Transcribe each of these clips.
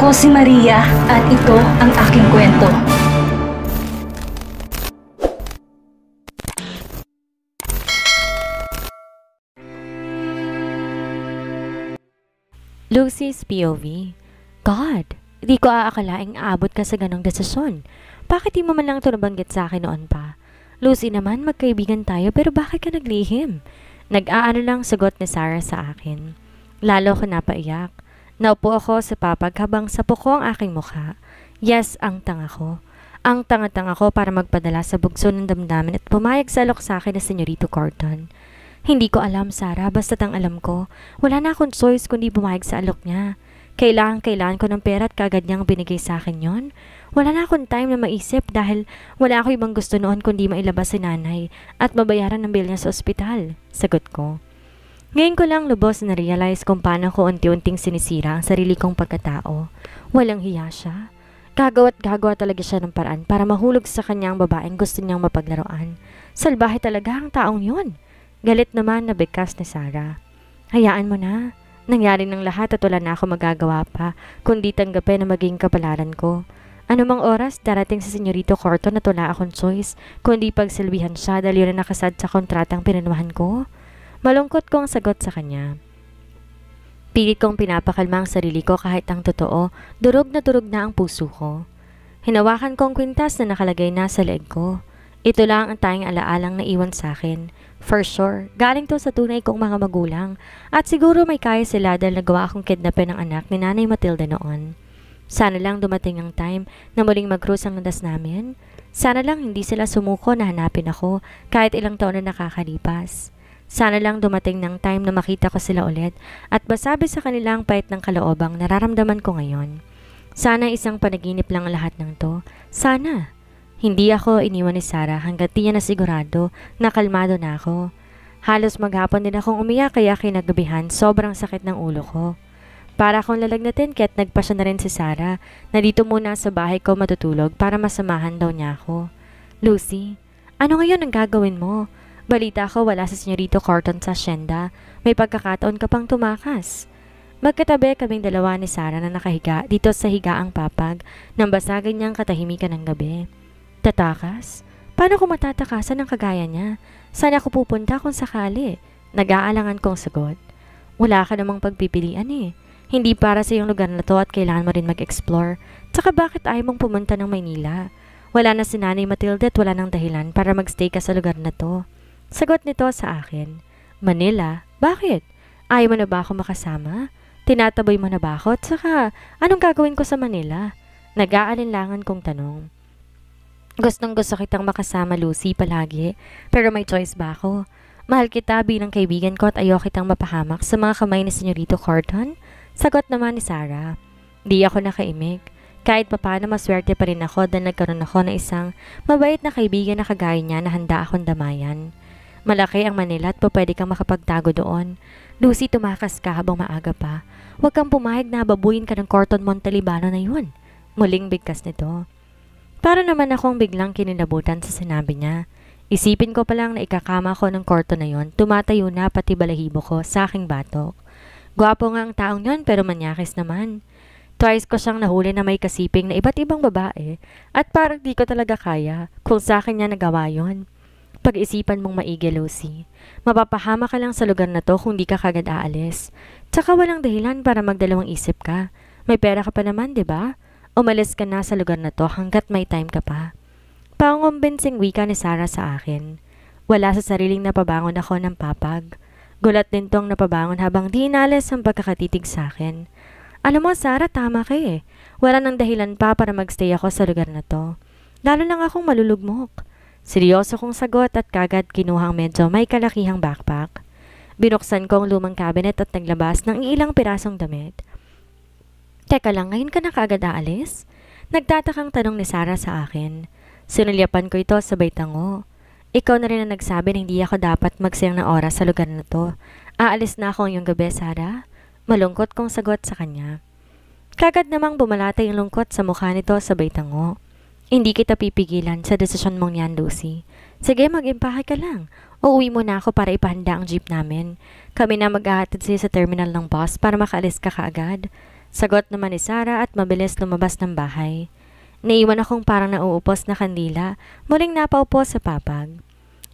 Ako si Maria at ito ang aking kwento. Lucy's POV God, di ko aakalaing aabot ka sa ganong desisyon. Bakit di mo man lang ito nabanggit sa akin noon pa? Lucy naman, magkaibigan tayo pero bakit ka naglihim? Nag-aano lang sagot ni Sarah sa akin. Lalo ko napaiyak. Naupo ako sa papag habang sapok ko ang aking mukha. Yes, ang tanga ko. Ang tanga-tanga ko para magpadala sa bugso ng damdamin at pumayag sa alok sa akin na senyorito Corton. Hindi ko alam, Sarah, basta't ang alam ko. Wala na akong choice kundi pumayag sa alok niya. Kailangan-kailangan ko ng pera at kagad niyang binigay sa akin yon. Wala na akong time na maisip dahil wala ako ibang gusto noon kundi mailabas si nanay at mabayaran ng bill niya sa ospital. Sagot ko. Ngayon ko lang lubos na realize kung paano ko unti-unting sinisira ang sarili kong pagkatao. Walang hiya siya. Gagawa't gagawa talaga siya ng paraan para mahulog sa kanyang babaeng gusto niyang mapaglaruan. Salbahe talaga ang taong yun. Galit naman na bigkas ni Sarah. Hayaan mo na. Nangyari ng lahat at wala na ako magagawa pa, kundi tanggapin na maging kapalaran ko. Anumang oras, darating sa senyorito Corto na wala akong choice, kundi pagsilbihan siya dahil yun na nakasad sa kontratang pinanuhan ko. Malungkot kong sagot sa kanya. Pilit kong pinapakalma ang sarili ko kahit ang totoo, durog na durog na ang puso ko. Hinawakan kong kwintas na nakalagay na sa leeg ko. Ito lang ang tanging alaalang na sa akin. For sure, galing to sa tunay kong mga magulang at siguro may kaya sila dahil nagawa akong kidnapin ng anak ni Nanay Matilda noon. Sana lang dumating ang time na muling mag-cruise ang landas namin. Sana lang hindi sila sumuko na hanapin ako kahit ilang taon na nakakalipas. Sana lang dumating ng time na makita ko sila ulit at basabi sa kanila ang pait ng kaloobang nararamdaman ko ngayon. Sana isang panaginip lang lahat ng to. Sana. Hindi ako iniwan ni Sarah hanggat di niya na sigurado na kalmado na ako. Halos maghapon din akong umiyak kaya kinagabihan sobrang sakit ng ulo ko. Para akong lalagnatin kaya't nagpa siya na rin si Sarah na dito muna sa bahay ko matutulog para masamahan daw niya ako. Lucy, ano ngayon ang gagawin mo? Balita ko wala sa senyorito Corton sa asyenda. May pagkakataon ka pang tumakas. Magkatabi kaming dalawa ni Sara na nakahiga dito sa higaang papag nang basagan niyang katahimikan ng gabi. Tatakas? Paano ko matatakasan ang kagaya niya? Sana ako pupunta kung sakali? Nag-aalangan kong sagot. Wala ka namang pagpipilian eh. Hindi para sa iyong lugar na to at kailangan mo rin mag-explore. Tsaka bakit ay mong pumunta ng Maynila? Wala na si Nanay Matilda at wala nang dahilan para magstay ka sa lugar na to. Sagot nito sa akin, Manila? Bakit? Ayaw mo na ba ako makasama? Tinataboy mo na ba ako? At saka, anong gagawin ko sa Manila? Nag-aalinlangan kong tanong. Gustong gusto kitang makasama Lucy palagi, pero may choice ba ako? Mahal kita bilang kaibigan ko at ayaw kitang mapahamak sa mga kamay ni Senyorito Corton? Sagot naman ni Sarah. Di ako nakaimik. Kahit papano maswerte pa rin ako dahil nagkaroon ako ng isang mabait na kaibigan na kagaya niya na handa akong damayan. Malaki ang Manila at pwede kang makapagtago doon. Lucy, tumakas ka habang maaga pa. Huwag kang pumayag na babuyin ka ng Corton Montalibano na yun. Muling bigkas nito. Para naman akong biglang kinilabutan sa sinabi niya. Isipin ko palang na ikakama ko ng korto na yon, tumatayo na pati balahibo ko sa aking batok. Guwapo nga ang taong yon pero manyakis naman. Twice ko siyang nahuli na may kasiping na iba't ibang babae at parang di ko talaga kaya kung sa akin niya nagawa yon pag-isipan mong maigi, Lucy. Mapapahama ka lang sa lugar na to kung di ka kagad aalis. Tsaka walang dahilan para magdalawang isip ka. May pera ka pa naman, di ba? Umalis ka na sa lugar na to hanggat may time ka pa. Paungombensing wika ni Sarah sa akin. Wala sa sariling napabangon ako ng papag. Gulat din tong napabangon habang di inalis ang pagkakatitig sa akin. Alam mo, Sarah, tama ka eh. Wala nang dahilan pa para magstay ako sa lugar na to. Lalo na nga akong malulugmok. Seryoso kong sagot at kagad kinuhang medyo may kalakihang backpack. Binuksan ko ang lumang cabinet at naglabas ng ilang pirasong damit. Teka lang, ngayon ka na kagad aalis? Nagtatakang tanong ni Sarah sa akin. Sinulyapan ko ito sabay tango. Ikaw na rin ang nagsabi na hindi ako dapat magsayang ng oras sa lugar na to. Aalis na ako ngayong gabi, Sarah. Malungkot kong sagot sa kanya. Kagad namang bumalatay ang lungkot sa mukha nito sabay tango. Hindi kita pipigilan sa desisyon mong yan, Lucy. Sige, mag ka lang. Uuwi mo na ako para ipahanda ang jeep namin. Kami na maghahatid sa'yo sa terminal ng bus para makaalis ka kaagad. Sagot naman ni Sarah at mabilis lumabas ng bahay. Naiwan akong parang nauupos na kandila, muling napaupo sa papag.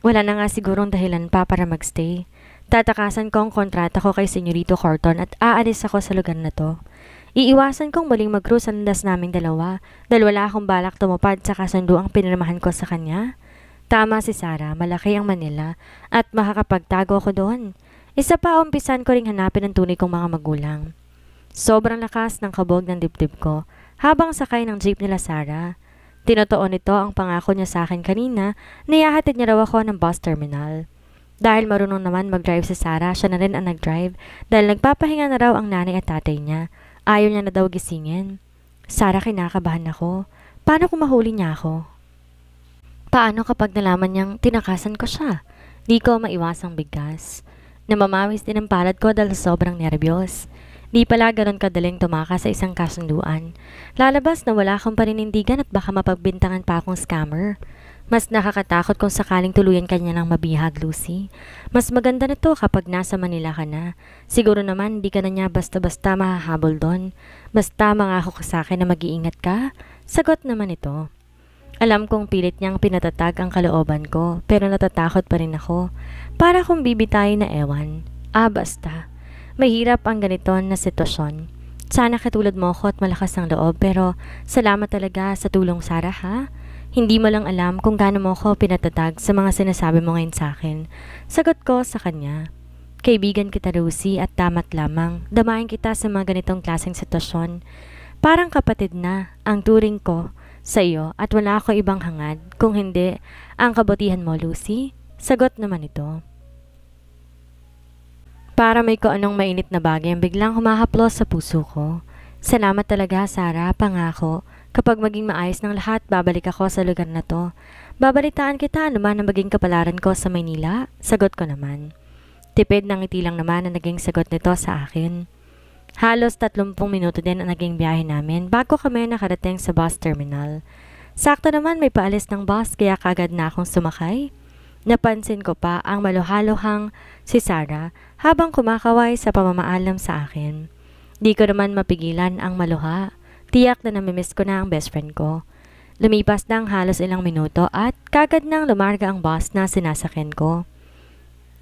Wala na nga sigurong dahilan pa para magstay. Tatakasan ko ang kontrata ko kay Senyorito Corton at aalis ako sa lugar na to. Iiwasan kong muling mag-cruise ang das naming dalawa dahil wala akong balak tumupad sa kasundo ang pinirmahan ko sa kanya. Tama si Sara, malaki ang Manila at makakapagtago ako doon. Isa pa umpisan ko ring hanapin ang tunay kong mga magulang. Sobrang lakas ng kabog ng dibdib ko habang sakay ng jeep nila Sara. Tinotoo nito ang pangako niya sa akin kanina na iahatid niya raw ako ng bus terminal. Dahil marunong naman mag-drive si Sarah, siya na rin ang nag-drive dahil nagpapahinga na raw ang nanay at tatay niya. Ayaw niya na daw gisingin. Sara, kinakabahan ako. Paano kung mahuli niya ako? Paano kapag nalaman niyang tinakasan ko siya? Di ko maiwasang bigkas. Namamawis din ang palad ko dahil sobrang nerbiyos. Di pala ganun kadaling tumakas sa isang kasunduan. Lalabas na wala kang paninindigan at baka mapagbintangan pa akong scammer. Mas nakakatakot kung sakaling tuluyan kanya ng mabihag, Lucy. Mas maganda na to kapag nasa Manila ka na. Siguro naman, di ka na niya basta-basta mahahabol doon. Basta mangako ka sa akin na mag-iingat ka. Sagot naman ito. Alam kong pilit niyang pinatatag ang kalooban ko, pero natatakot pa rin ako. Para kung bibitay na ewan. Ah, basta. Mahirap ang ganito na sitwasyon. Sana katulad mo ko at malakas ang loob, pero salamat talaga sa tulong Sarah, ha? Hindi mo lang alam kung gaano mo ako pinatatag sa mga sinasabi mo ngayon sa akin. Sagot ko sa kanya. Kaibigan kita, Lucy, at tama't lamang. Damayan kita sa mga ganitong klaseng sitwasyon. Parang kapatid na ang turing ko sa iyo at wala ako ibang hangad. Kung hindi, ang kabutihan mo, Lucy. Sagot naman ito. Para may ko anong mainit na bagay ang biglang humahaplos sa puso ko. Salamat talaga, Sarah, pangako. Kapag maging maayos ng lahat, babalik ako sa lugar na to. Babalitaan kita naman ano ang maging kapalaran ko sa Maynila, sagot ko naman. Tipid ng ngiti lang naman ang naging sagot nito sa akin. Halos 30 minuto din ang naging biyahe namin bago kami nakarating sa bus terminal. Sakto naman may paalis ng bus kaya kagad na akong sumakay. Napansin ko pa ang maluhalohang si Sarah habang kumakaway sa pamamaalam sa akin. Di ko naman mapigilan ang maluha. Tiyak na namimiss ko na ang best friend ko. Lumipas na ang halos ilang minuto at kagad nang lumarga ang bus na sinasakyan ko.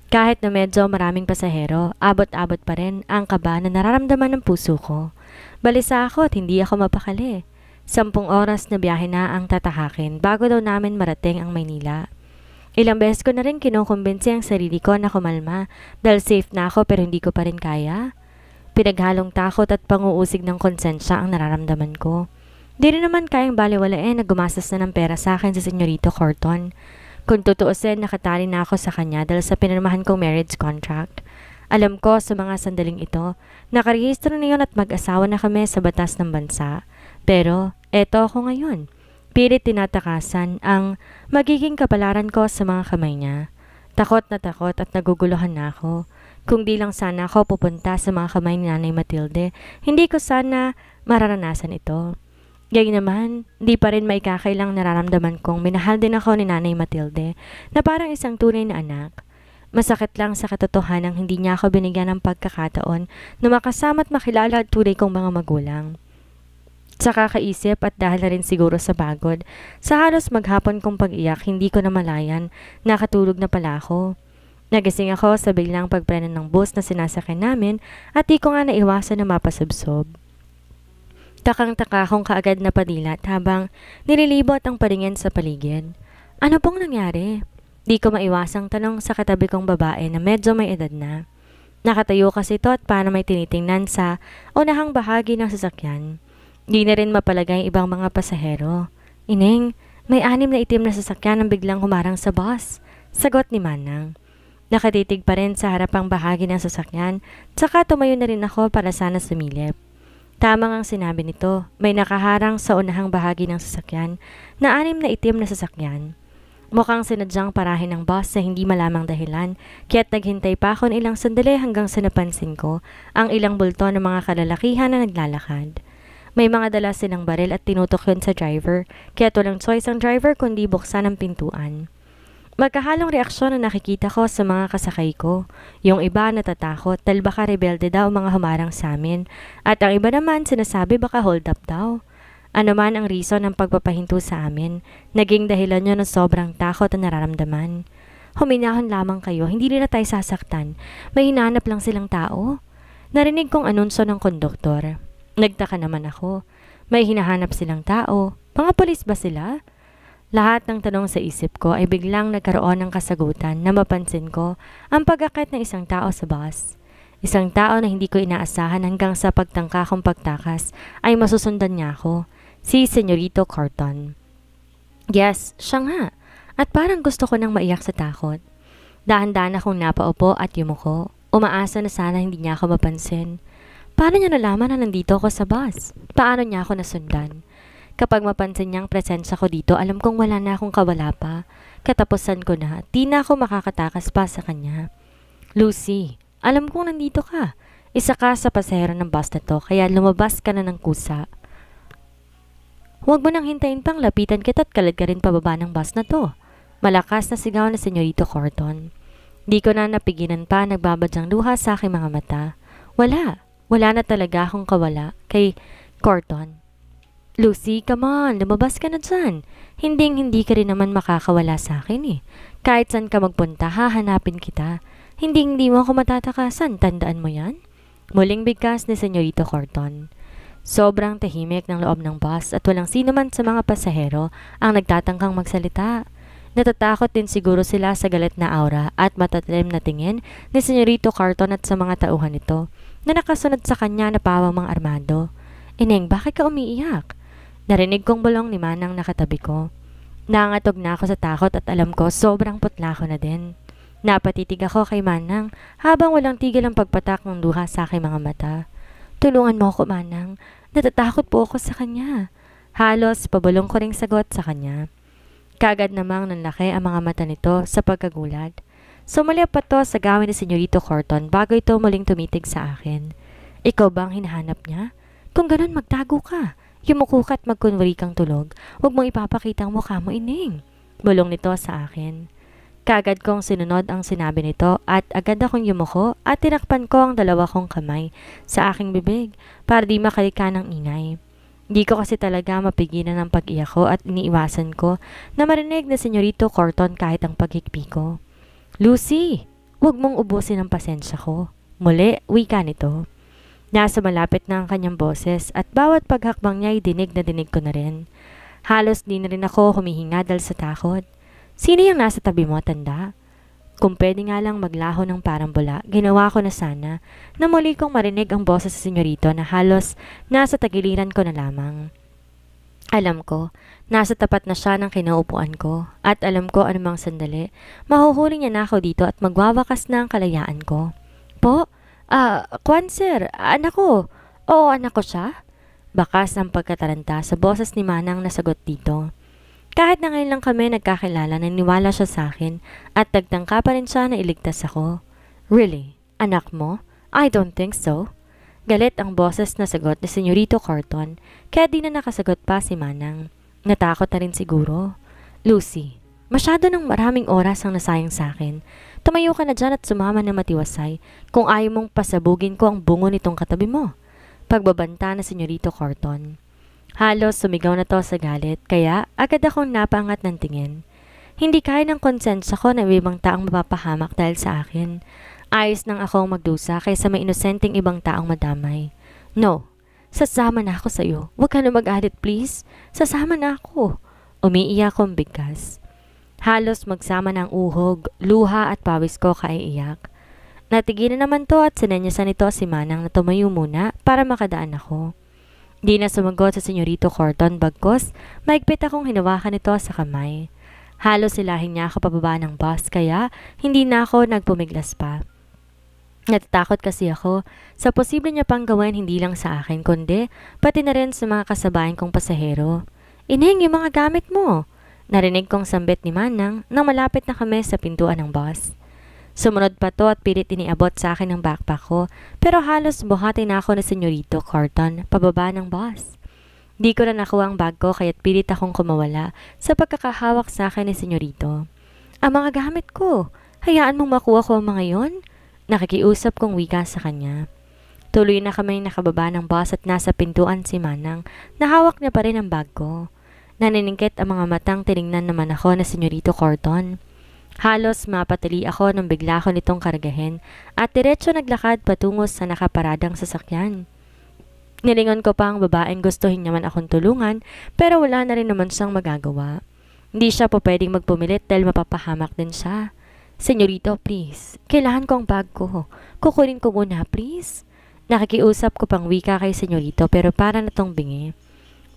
Kahit na medyo maraming pasahero, abot-abot pa rin ang kaba na nararamdaman ng puso ko. Balisa ako at hindi ako mapakali. Sampung oras na biyahe na ang tatahakin bago daw namin marating ang Maynila. Ilang beses ko na rin kinukumbinsi ang sarili ko na kumalma dahil safe na ako pero hindi ko pa rin kaya. Pinaghalong takot at panguusig ng konsensya ang nararamdaman ko. Di rin naman kayang baliwalain na gumastos na ng pera sa akin sa senyorito Corton. Kung tutuusin, nakatali na ako sa kanya dahil sa pinirmahan kong marriage contract. Alam ko sa mga sandaling ito, nakarehistro na yon at mag-asawa na kami sa batas ng bansa. Pero, eto ako ngayon. Pilit tinatakasan ang magiging kapalaran ko sa mga kamay niya. Takot na takot at naguguluhan na ako. Kung di lang sana ako pupunta sa mga kamay ni Nanay Matilde, hindi ko sana mararanasan ito. Gayun naman, di pa rin maikakailang nararamdaman kong minahal din ako ni Nanay Matilde na parang isang tunay na anak. Masakit lang sa katotohanang hindi niya ako binigyan ng pagkakataon na makasama at makilala at tunay kong mga magulang. Sa kakaisip at dahil na rin siguro sa pagod, sa halos maghapon kong pag-iyak hindi ko na namalayan, nakatulog na pala ako. Nagising ako sa biglang pagpreno ng bus na sinasakyan namin at di ko nga naiwasan na mapasubsob. Takang-taka akong kaagad na padilat habang nililibot ang paringin sa paligid. Ano pong nangyari? Di ko maiwasang tanong sa katabi kong babae na medyo may edad na. Nakatayo kasi ito at paano may tinitingnan sa unahang bahagi ng sasakyan. Di na rin mapalagay ang ibang mga pasahero. Ining, may anim na itim na sasakyan ang biglang humarang sa bus. Sagot ni Manang. Nakatitig pa rin sa harapang bahagi ng sasakyan, tsaka tumayo na rin ako para sana sumilip. Tama ang sinabi nito, may nakaharang sa unahang bahagi ng sasakyan na anim na itim na sasakyan. Mukhang sinadyang parahin ng boss sa hindi malamang dahilan, kaya't naghintay pa ako ng ilang sandali hanggang sa napansin ko ang ilang bulto ng mga kalalakihan na naglalakad. May mga dala silang baril at tinutok yun sa driver, kaya't walang choice ang driver kundi buksan ang pintuan. Magkahalong reaksyon ang nakikita ko sa mga kasakay ko. Yung iba natatakot, tal baka rebelde daw mga humarang sa amin. At ang iba naman sinasabi baka hold up daw. Ano man ang reason ng pagpapahinto sa amin, naging dahilan nyo ng sobrang takot na nararamdaman. Huminahon lamang kayo, hindi nila tayo sasaktan. May hinanap lang silang tao. Narinig kong anunso ng konduktor. Nagtaka naman ako. May hinahanap silang tao. Mga polis ba sila? Lahat ng tanong sa isip ko ay biglang nagkaroon ng kasagutan na mapansin ko ang pagakit ng isang tao sa bus. Isang tao na hindi ko inaasahan hanggang sa pagtangka kong pagtakas ay masusundan niya ako, si Senyorito Carton. Yes, siya nga. At parang gusto ko nang maiyak sa takot. Dahan-dahan akong napaupo at yumuko. Umaasa na sana hindi niya ako mapansin. Paano niya nalaman na nandito ako sa bus? Paano niya ako nasundan? Kapag mapansin niyang presensya ko dito, alam kong wala na akong kawala pa. Katapusan ko na, di na ako makakatakas pa sa kanya. Lucy, alam kong nandito ka. Isa ka sa pasahero ng bus na to, kaya lumabas ka na ng kusa. Huwag mo nang hintayin pang lapitan kita at kalad ka rin pababa ng bus na to. Malakas na sigaw na senyorito Corton. Di ko na napiginan pa nagbabadyang luha sa aking mga mata. Wala, wala na talaga akong kawala kay Corton. Lucy, come on, lumabas ka na dyan. Hinding-hindi ka rin naman makakawala sa akin eh. Kahit saan ka magpunta, hahanapin kita. Hinding-hindi mo ako matatakasan, tandaan mo yan? Muling bigkas ni Senyorito Corton. Sobrang tahimik ng loob ng bus at walang sino man sa mga pasahero ang nagtatangkang magsalita. Natatakot din siguro sila sa galit na aura at matatalim na tingin ni Senyorito Carton at sa mga tauhan nito na nakasunod sa kanya na pawang mga armado. Ineng, bakit ka umiiyak? Narinig kong bulong ni Manang nakatabi ko. Nangatog na ako sa takot at alam ko sobrang putla ko na din. Napatitig ako kay Manang habang walang tigil ang pagpatak ng duha sa aking mga mata. Tulungan mo ako, Manang. Natatakot po ako sa kanya. Halos pabulong ko ring sagot sa kanya. Kagad namang nanlaki ang mga mata nito sa pagkagulat. Sumulip pa to sa gawin ni Senyorito Corton bago ito muling tumitig sa akin. Ikaw ba ang hinahanap niya? Kung ganun, magtago ka. Yumuko ka at magkunwari kang tulog. Huwag mong ipapakita ang mukha mo ining. Bulong nito sa akin. Kaagad kong sinunod ang sinabi nito at agad akong yumuko at tinakpan ko ang dalawa kong kamay sa aking bibig para di makalika ng ingay. Di ko kasi talaga mapigilan ang pag-iyak ko at iniiwasan ko na marinig na senyorito Corton kahit ang paghikpi ko. Lucy, huwag mong ubusin ang pasensya ko. Muli, wika nito. Nasa malapit na ang kanyang boses at bawat paghakbang niya ay dinig na dinig ko na rin. Halos di na rin ako humihinga dahil sa takot. Sino yung nasa tabi mo, tanda? Kung pwede nga lang maglaho ng parang bula, ginawa ko na sana na muli kong marinig ang boses sa senyorito na halos nasa tagiliran ko na lamang. Alam ko, nasa tapat na siya ng kinaupuan ko at alam ko anumang sandali, mahuhuli niya na ako dito at magwawakas na ang kalayaan ko. Po, Ah, kwan sir, anak ko. Oo, anak ko siya. Bakas ang pagkataranta sa boses ni Manang nasagot dito. Kahit na ngayon lang kami nagkakilala, naniwala siya sa akin at nagtangka pa rin siya na iligtas ako. Really? Anak mo? I don't think so. Galit ang boses na sagot ni Senyorito Carton, kaya di na nakasagot pa si Manang. Natakot na rin siguro. Lucy, masyado ng maraming oras ang nasayang sa akin. Tumayo ka na dyan at sumama na matiwasay kung ayaw mong pasabugin ko ang bungo nitong katabi mo. Pagbabanta na senyorito Corton. Halos sumigaw na to sa galit, kaya agad akong napangat ng tingin. Hindi kaya ng konsensya ko na ibang taong mapapahamak dahil sa akin. Ayos nang akong magdusa kaysa may inosenteng ibang taong madamay. No, Sasama na ako sa iyo. Huwag ka na mag please. Sasama na ako. Umiiyak kong bigkas. Halos magsama ng uhog, luha at pawis ko kaiiyak. Natigilan naman to at sinanyasan nito si Manang na tumayo muna para makadaan ako. Di na sumagot sa senyorito Corton bagkos, maigpit akong hinawakan nito sa kamay. Halos silahin niya ako pababa ng bus kaya hindi na ako nagpumiglas pa. Natatakot kasi ako sa posible niya pang gawin hindi lang sa akin kundi pati na rin sa mga kasabayan kong pasahero. Ineng, yung mga gamit mo! Narinig kong sambit ni Manang nang malapit na kami sa pintuan ng bus. Sumunod pa to at pilit iniabot sa akin ang backpack ko pero halos buhati na ako na senyorito Carton pababa ng bus. Di ko na nakuha ang bag ko kaya't pilit akong kumawala sa pagkakahawak sa akin ni senyorito. Ang mga gamit ko, hayaan mong makuha ko ang mga yon? Nakikiusap kong wika sa kanya. Tuloy na kami nakababa ng bus at nasa pintuan si Manang na hawak niya pa rin ang bag ko. Naniningkit ang mga matang tiningnan naman ako na Senyorito Corton. Halos mapatali ako nang bigla ko nitong kargahin at diretso naglakad patungo sa nakaparadang sasakyan. Nilingon ko pa ang babaeng gustuhin niya man akong tulungan pero wala na rin naman siyang magagawa. Hindi siya po pwedeng magpumilit dahil mapapahamak din siya. Senyorito, please. Kailangan ko ang bag ko. Kukunin ko muna, please. Nakikiusap ko pang wika kay senyorito pero para na tong bingi.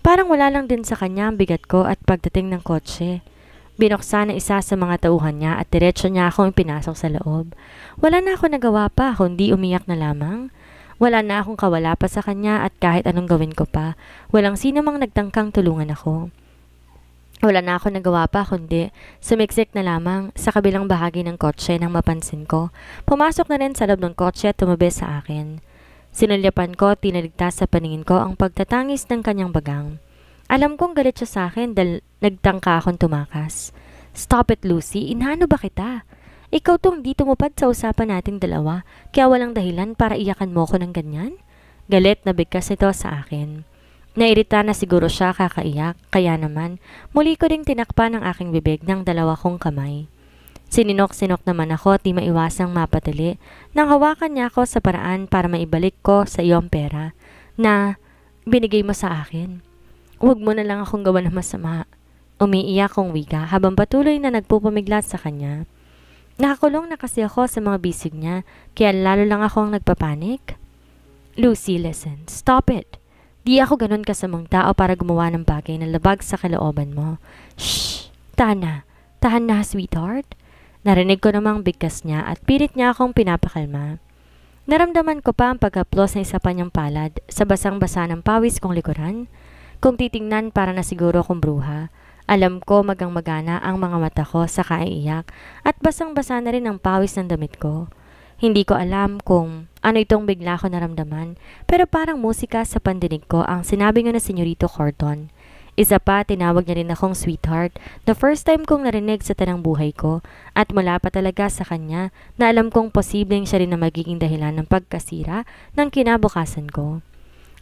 Parang wala lang din sa kanya ang bigat ko at pagdating ng kotse. Binuksan ng isa sa mga tauhan niya at diretso niya akong pinasok sa loob. Wala na ako nagawa pa kundi umiyak na lamang. Wala na akong kawala pa sa kanya at kahit anong gawin ko pa, walang sino mang nagtangkang tulungan ako. Wala na ako nagawa pa kundi sumiksik na lamang sa kabilang bahagi ng kotse nang mapansin ko. Pumasok na rin sa loob ng kotse at tumabi sa akin. Sinulyapan ko at tinaligtas sa paningin ko ang pagtatangis ng kanyang bagang. Alam kong galit siya sa akin dahil nagtangka akong tumakas. Stop it, Lucy. Inhano ba kita? Ikaw tong di tumupad sa usapan nating dalawa, kaya walang dahilan para iyakan mo ko ng ganyan? Galit na bigkas ito sa akin. Nairita na siguro siya kakaiyak, kaya naman, muli ko ding tinakpan ang aking bibig ng dalawa kong kamay. Sininok-sinok naman ako at di maiwasang mapatali nang hawakan niya ako sa paraan para maibalik ko sa iyong pera na binigay mo sa akin. Huwag mo na lang akong gawa ng masama. Umiiyak kong wika habang patuloy na nagpupumiglat sa kanya. Nakakulong na kasi ako sa mga bisig niya kaya lalo lang akong nagpapanik. Lucy, listen. Stop it. Di ako ganun kasamang tao para gumawa ng bagay na labag sa kalooban mo. Shh! Tahan na. Tahan na, sweetheart. Narinig ko namang bigkas niya at pilit niya akong pinapakalma. Naramdaman ko pa ang pagkaplos ng isa pa niyang palad sa basang-basa ng pawis kong likuran. Kung titingnan para na siguro kong bruha, alam ko magang magana ang mga mata ko sa kaiiyak at basang-basa na rin ang pawis ng damit ko. Hindi ko alam kung ano itong bigla ko naramdaman pero parang musika sa pandinig ko ang sinabi nga ng senyorito Corton. Isa pa, tinawag niya rin akong sweetheart. The first time kong narinig sa tanang buhay ko at mula pa talaga sa kanya na alam kong posibleng siya rin na magiging dahilan ng pagkasira ng kinabukasan ko.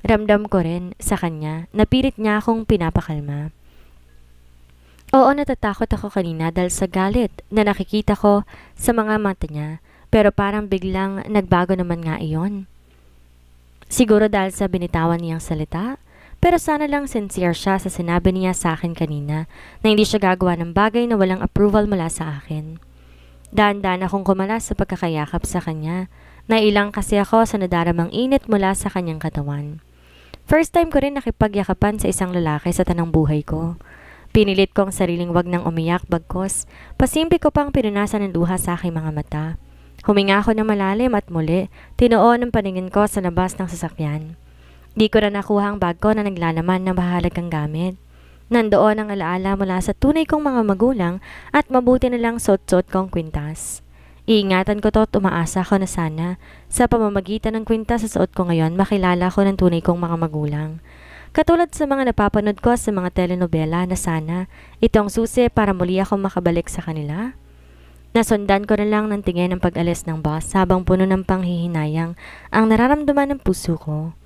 Ramdam ko rin sa kanya na pilit niya akong pinapakalma. Oo, natatakot ako kanina dahil sa galit na nakikita ko sa mga mata niya pero parang biglang nagbago naman nga iyon. Siguro dahil sa binitawan niyang salita pero sana lang sincere siya sa sinabi niya sa akin kanina na hindi siya gagawa ng bagay na walang approval mula sa akin. Daan-daan akong kumalas sa pagkakayakap sa kanya. Nailang kasi ako sa nadaramang init mula sa kanyang katawan. First time ko rin nakipagyakapan sa isang lalaki sa tanang buhay ko. Pinilit ko ang sariling wag nang umiyak bagkos. Pasimpi ko pang pinunasan ng luha sa aking mga mata. Huminga ako ng malalim at muli, tinoo ang paningin ko sa labas ng sasakyan. Di ko na nakuha ang bag ko na naglalaman ng mahalagang gamit. Nandoon ang alaala mula sa tunay kong mga magulang at mabuti na lang sot-sot kong kwintas. Iingatan ko to at umaasa ko na sana sa pamamagitan ng kwintas sa suot ko ngayon makilala ko ng tunay kong mga magulang. Katulad sa mga napapanood ko sa mga telenovela na sana itong susi para muli akong makabalik sa kanila. Nasundan ko na lang ng tingin ng pag-alis ng boss habang puno ng panghihinayang ang nararamdaman ng puso ko.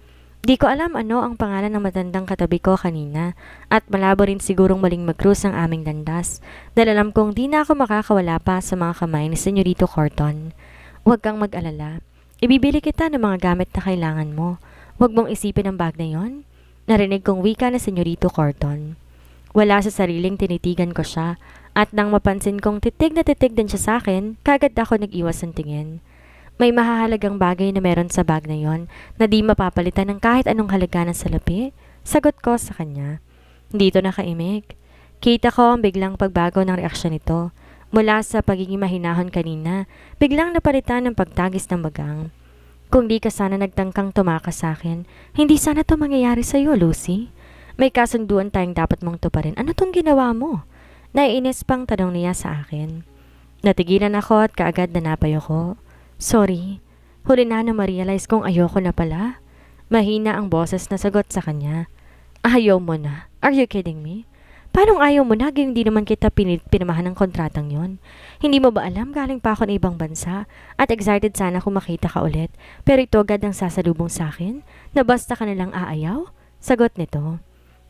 Di ko alam ano ang pangalan ng matandang katabi ko kanina at malabo rin sigurong maling mag-cruise ang aming landas dahil alam kong di na ako makakawala pa sa mga kamay ni Senyorito Corton. Huwag kang mag-alala. Ibibili kita ng mga gamit na kailangan mo. Huwag mong isipin ang bag na yon. Narinig kong wika na Senyorito Corton. Wala sa sariling tinitigan ko siya at nang mapansin kong titig na titig din siya sa akin, kagad ako nag-iwas ng tingin. May mahahalagang bagay na meron sa bag na yon na di mapapalitan ng kahit anong halaga ng salapi? Sagot ko sa kanya. Dito nakaimik. Kita ko ang biglang pagbago ng reaksyon nito. Mula sa pagiging mahinahon kanina, biglang napalitan ng pagtagis ng bagang. Kung di ka sana nagtangkang tumakas sa akin, hindi sana to mangyayari sa iyo, Lucy. May kasunduan tayong dapat mong tuparin. Ano tong ginawa mo? Naiinis pang tanong niya sa akin. Natigilan ako at kaagad na napayo ko. Sorry, huli na na ma-realize kong ayoko na pala. Mahina ang boses na sagot sa kanya. Ayaw mo na? Are you kidding me? Parang ayaw mo na? Hindi naman kita pinit pinamahan ng kontratang yon. Hindi mo ba alam galing pa ako ng ibang bansa at excited sana kung makita ka ulit. Pero ito agad ang sasalubong sa akin na basta ka nalang aayaw? Sagot nito.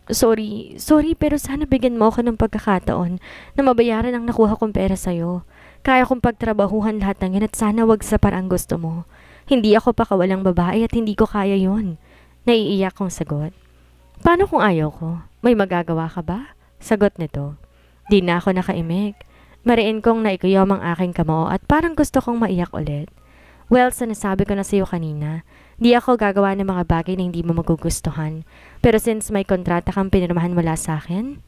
Sorry, sorry pero sana bigyan mo ako ng pagkakataon na mabayaran ang nakuha kong pera sa'yo. Kaya kong pagtrabahuhan lahat ng yan at sana wag sa parang gusto mo. Hindi ako pa kawalang babae at hindi ko kaya yon. Naiiyak kong sagot. Paano kung ayaw ko? May magagawa ka ba? Sagot nito. Di na ako nakaimik. Mariin kong naikuyom ang aking kamao at parang gusto kong maiyak ulit. Well, sa nasabi ko na sa iyo kanina, di ako gagawa ng mga bagay na hindi mo magugustuhan. Pero since may kontrata kang pinirmahan mula sa akin,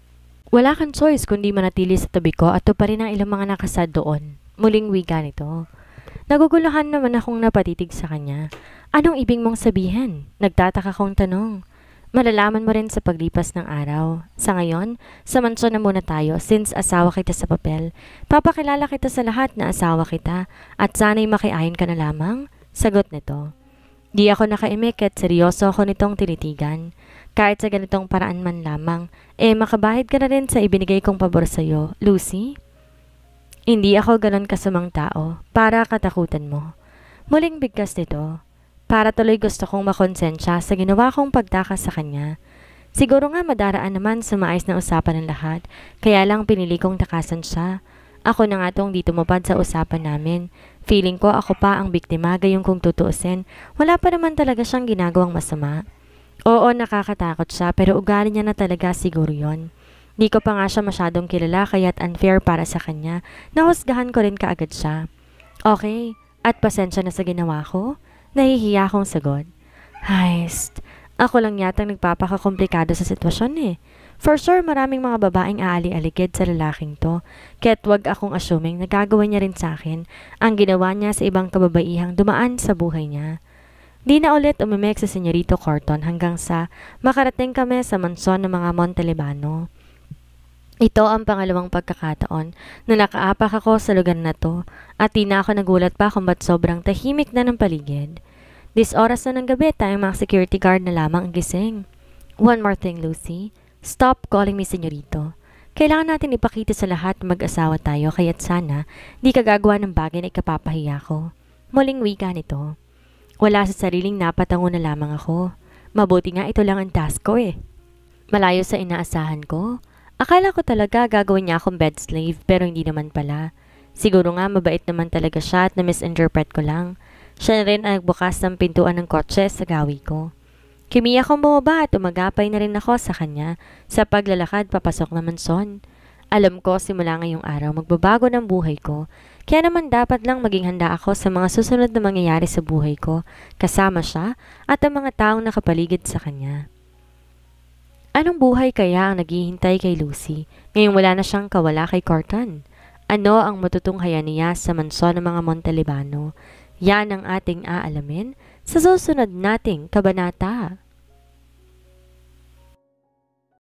wala kang choice kundi manatili sa tabi ko at pa rin ang ilang mga nakasad doon. Muling wika nito. Naguguluhan naman akong napatitig sa kanya. Anong ibig mong sabihin? Nagtataka kong tanong. Malalaman mo rin sa paglipas ng araw. Sa ngayon, sa mansyon na muna tayo since asawa kita sa papel. Papakilala kita sa lahat na asawa kita at sana'y makiayon ka na lamang. Sagot nito. Di ako nakaimik at seryoso ako nitong tinitigan kahit sa ganitong paraan man lamang, eh makabahid ka na rin sa ibinigay kong pabor sa'yo, Lucy. Hindi ako ganon kasumang tao para katakutan mo. Muling bigkas nito, para tuloy gusto kong makonsensya sa ginawa kong pagtakas sa kanya. Siguro nga madaraan naman sa maayos na usapan ng lahat, kaya lang pinili kong takasan siya. Ako na nga tong dito tumupad sa usapan namin. Feeling ko ako pa ang biktima gayong kung tutuusin, wala pa naman talaga siyang ginagawang masama. Oo, nakakatakot siya pero ugali niya na talaga siguro yon. Hindi ko pa nga siya masyadong kilala kaya't unfair para sa kanya. Nahusgahan ko rin kaagad siya. Okay, at pasensya na sa ginawa ko. Nahihiya akong sagot. Heist, ako lang yatang nagpapakakomplikado sa sitwasyon eh. For sure, maraming mga babaeng aali-aligid sa lalaking to. Kaya't wag akong assuming na gagawin niya rin sa akin ang ginawa niya sa ibang kababaihang dumaan sa buhay niya. Di na ulit umimek sa Senyorito Corton hanggang sa makarating kami sa mansyon ng mga Montelebano. Ito ang pangalawang pagkakataon na nakaapak ako sa lugar na to at di na ako nagulat pa kung ba't sobrang tahimik na ng paligid. This oras na ng gabi tayong mga security guard na lamang ang gising. One more thing, Lucy. Stop calling me senyorito. Kailangan natin ipakita sa lahat mag-asawa tayo kaya't sana di ka gagawa ng bagay na ikapapahiya ko. Muling wika nito. Wala sa sariling napatango na lamang ako. Mabuti nga ito lang ang task ko eh. Malayo sa inaasahan ko. Akala ko talaga gagawin niya akong bed slave pero hindi naman pala. Siguro nga mabait naman talaga siya at na-misinterpret ko lang. Siya na rin ang nagbukas ng pintuan ng kotse sa gawi ko. Kimiya kong bumaba at umagapay na rin ako sa kanya sa paglalakad papasok na mansyon. Alam ko simula ngayong araw magbabago ng buhay ko kaya naman dapat lang maging handa ako sa mga susunod na mangyayari sa buhay ko, kasama siya at ang mga taong nakapaligid sa kanya. Anong buhay kaya ang naghihintay kay Lucy ngayong wala na siyang kawala kay Corton? Ano ang matutunghayan niya sa manso ng mga Montalibano? Yan ang ating aalamin sa susunod nating kabanata.